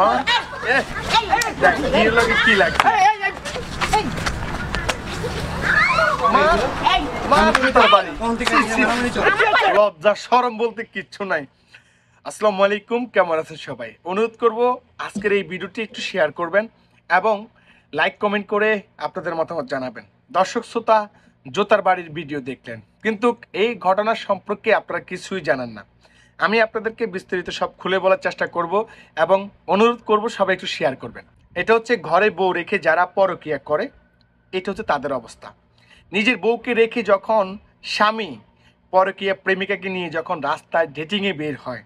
মা কি লাগছে লজ্জা সরম বলতে কিচ্ছু নাই আসসালামু আলাইকুম কেমন আছেন সবাই অনুরোধ করব আজকের এই ভিডিওটি একটু শেয়ার করবেন এবং লাইক কমেন্ট করে আপনাদের মতামত জানাবেন দর্শক শ্রোতা জোতার বাড়ির ভিডিও দেখলেন কিন্তু এই ঘটনা সম্পর্কে আপনারা কিছুই জানেন না আমি আপনাদেরকে বিস্তারিত সব খুলে বলার চেষ্টা করব এবং অনুরোধ করব সবাই একটু শেয়ার করবেন এটা হচ্ছে ঘরে বউ রেখে যারা পরকিয়া করে এটা হচ্ছে তাদের অবস্থা নিজের বউকে রেখে যখন স্বামী পরকিয়া প্রেমিকাকে নিয়ে যখন রাস্তায় ডেটিংয়ে বের হয়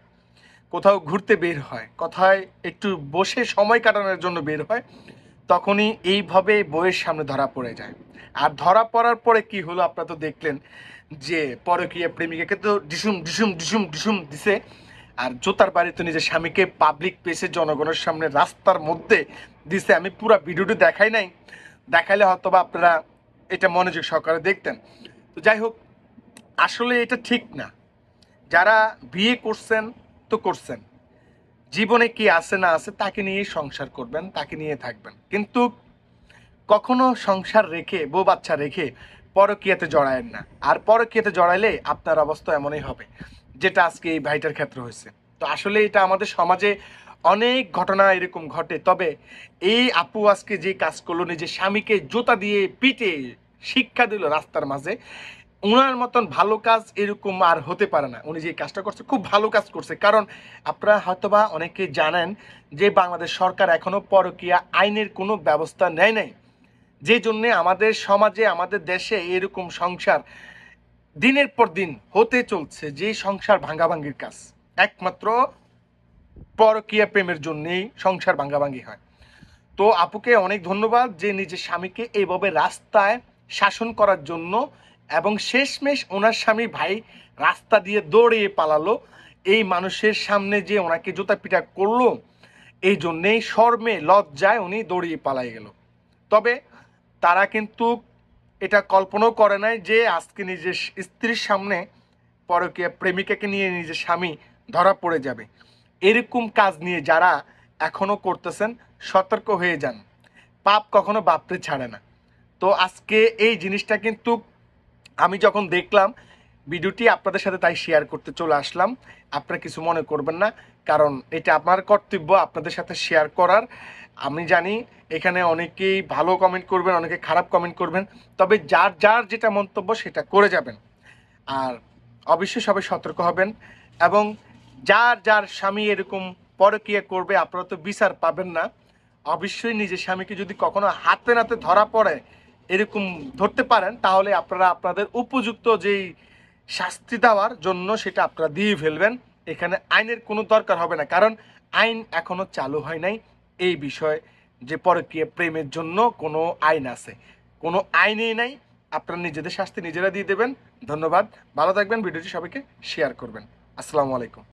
কোথাও ঘুরতে বের হয় কোথায় একটু বসে সময় কাটানোর জন্য বের হয় তখনই এইভাবে বইয়ের সামনে ধরা পড়ে যায় আর ধরা পড়ার পরে কি হলো আপনারা তো দেখলেন যে পরকীয়া প্রেমিকাকে তো ডিসুম ডিসুম ডিসুম ডিসুম দিছে আর জোতার বাড়ি তো নিজের স্বামীকে পাবলিক প্লেসে জনগণের সামনে রাস্তার মধ্যে দিছে আমি পুরো ভিডিওটি দেখাই নাই দেখাইলে হয়তো বা আপনারা এটা মনোযোগ সহকারে দেখতেন তো যাই হোক আসলে এটা ঠিক না যারা বিয়ে করছেন তো করছেন জীবনে কি আছে না আছে তাকে নিয়ে সংসার করবেন তাকে নিয়ে থাকবেন কিন্তু কখনো সংসার রেখে বউ বাচ্চা রেখে পরকীয়াতে জড়ায়েন না আর পরকীয়াতে জড়াইলে আপনার অবস্থা এমনই হবে যেটা আজকে এই ভাইটার ক্ষেত্রে হয়েছে তো আসলে এটা আমাদের সমাজে অনেক ঘটনা এরকম ঘটে তবে এই আপু আজকে যে কাজ করলো নিজের স্বামীকে জোতা দিয়ে পিটে শিক্ষা দিল রাস্তার মাঝে ওনার মতন ভালো কাজ এরকম আর হতে পারে না উনি যে কাজটা করছে খুব ভালো কাজ করছে কারণ আপনারা হয়তোবা অনেকে জানেন যে বাংলাদেশ সরকার এখনও পরকীয়া আইনের কোনো ব্যবস্থা নেয় নাই যে জন্যে আমাদের সমাজে আমাদের দেশে এরকম সংসার দিনের পর দিন হতে চলছে যে সংসার ভাঙ্গাভাঙ্গির কাজ একমাত্র পরকীয়া প্রেমের জন্যেই সংসার ভাঙ্গাভাঙ্গি হয় তো আপুকে অনেক ধন্যবাদ যে নিজের স্বামীকে এইভাবে রাস্তায় শাসন করার জন্য এবং শেষমেশ ওনার স্বামী ভাই রাস্তা দিয়ে দৌড়িয়ে পালালো এই মানুষের সামনে যে ওনাকে জুতা পিটা করলো এই জন্যেই শর্মে লজ্জায় উনি দৌড়িয়ে পালাই গেল তবে তারা কিন্তু এটা কল্পনাও করে নাই যে আজকে নিজের স্ত্রীর সামনে পরকীয়া প্রেমিকাকে নিয়ে নিজের স্বামী ধরা পড়ে যাবে এরকম কাজ নিয়ে যারা এখনও করতেছেন সতর্ক হয়ে যান পাপ কখনো বাপরে ছাড়ে না তো আজকে এই জিনিসটা কিন্তু আমি যখন দেখলাম ভিডিওটি আপনাদের সাথে তাই শেয়ার করতে চলে আসলাম আপনারা কিছু মনে করবেন না কারণ এটা আমার কর্তব্য আপনাদের সাথে শেয়ার করার আমি জানি এখানে অনেকেই ভালো কমেন্ট করবেন অনেকে খারাপ কমেন্ট করবেন তবে যার যার যেটা মন্তব্য সেটা করে যাবেন আর অবশ্যই সবাই সতর্ক হবেন এবং যার যার স্বামী এরকম পরকিয়া করবে আপনারা তো বিচার পাবেন না অবশ্যই নিজের স্বামীকে যদি কখনো হাতে নাতে ধরা পড়ে এরকম ধরতে পারেন তাহলে আপনারা আপনাদের উপযুক্ত যেই শাস্তি দেওয়ার জন্য সেটা আপনারা দিয়ে ফেলবেন এখানে আইনের কোনো দরকার হবে না কারণ আইন এখনও চালু হয় নাই এই বিষয়ে যে পরকীয় প্রেমের জন্য কোনো আইন আছে কোনো আইনেই নাই আপনারা নিজেদের শাস্তি নিজেরা দিয়ে দেবেন ধন্যবাদ ভালো থাকবেন ভিডিওটি সবাইকে শেয়ার করবেন আসসালামু আলাইকুম